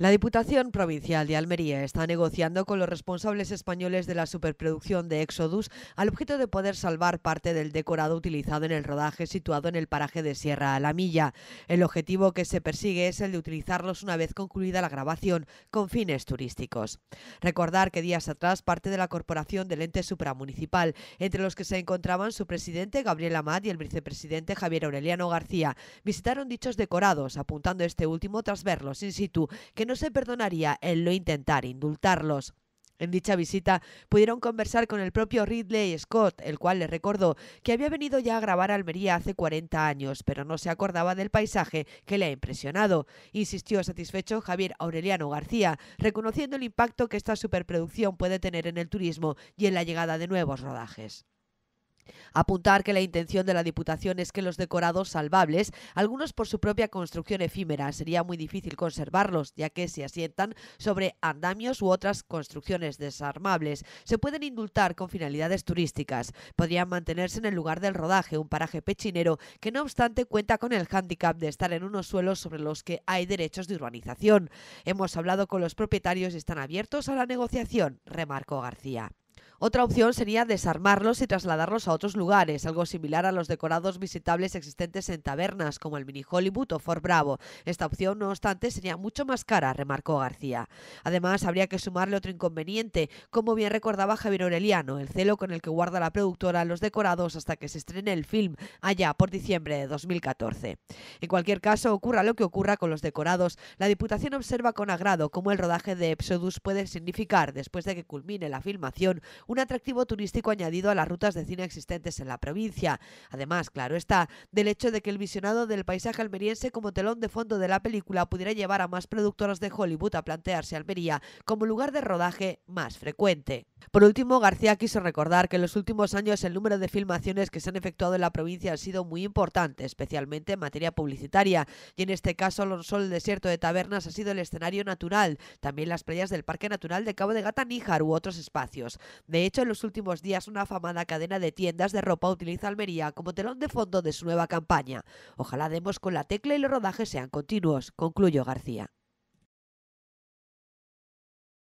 La Diputación Provincial de Almería está negociando con los responsables españoles de la superproducción de Exodus al objeto de poder salvar parte del decorado utilizado en el rodaje situado en el paraje de Sierra Alamilla. El objetivo que se persigue es el de utilizarlos una vez concluida la grabación con fines turísticos. Recordar que días atrás parte de la corporación del ente supramunicipal, entre los que se encontraban su presidente Gabriel Amat y el vicepresidente Javier Aureliano García, visitaron dichos decorados, apuntando este último tras verlos in situ que no se perdonaría el no intentar indultarlos. En dicha visita pudieron conversar con el propio Ridley Scott, el cual le recordó que había venido ya a grabar Almería hace 40 años, pero no se acordaba del paisaje que le ha impresionado. Insistió satisfecho Javier Aureliano García, reconociendo el impacto que esta superproducción puede tener en el turismo y en la llegada de nuevos rodajes. Apuntar que la intención de la Diputación es que los decorados salvables, algunos por su propia construcción efímera, sería muy difícil conservarlos, ya que si asientan sobre andamios u otras construcciones desarmables. Se pueden indultar con finalidades turísticas. Podrían mantenerse en el lugar del rodaje, un paraje pechinero que no obstante cuenta con el hándicap de estar en unos suelos sobre los que hay derechos de urbanización. Hemos hablado con los propietarios y están abiertos a la negociación, remarcó García. Otra opción sería desarmarlos y trasladarlos a otros lugares, algo similar a los decorados visitables existentes en tabernas como el Mini Hollywood o Fort Bravo. Esta opción, no obstante, sería mucho más cara, remarcó García. Además, habría que sumarle otro inconveniente, como bien recordaba Javier Aureliano, el celo con el que guarda la productora los decorados hasta que se estrene el film allá por diciembre de 2014. En cualquier caso, ocurra lo que ocurra con los decorados, la Diputación observa con agrado cómo el rodaje de Epsodus puede significar, después de que culmine la filmación, un atractivo turístico añadido a las rutas de cine existentes en la provincia. Además, claro está, del hecho de que el visionado del paisaje almeriense como telón de fondo de la película pudiera llevar a más productoras de Hollywood a plantearse Almería como lugar de rodaje más frecuente. Por último, García quiso recordar que en los últimos años el número de filmaciones que se han efectuado en la provincia ha sido muy importante, especialmente en materia publicitaria, y en este caso Alonso el desierto de Tabernas ha sido el escenario natural, también las playas del Parque Natural de Cabo de Gata Níjar u otros espacios. De hecho, en los últimos días una afamada cadena de tiendas de ropa utiliza Almería como telón de fondo de su nueva campaña. Ojalá demos con la tecla y los rodajes sean continuos, concluyó García.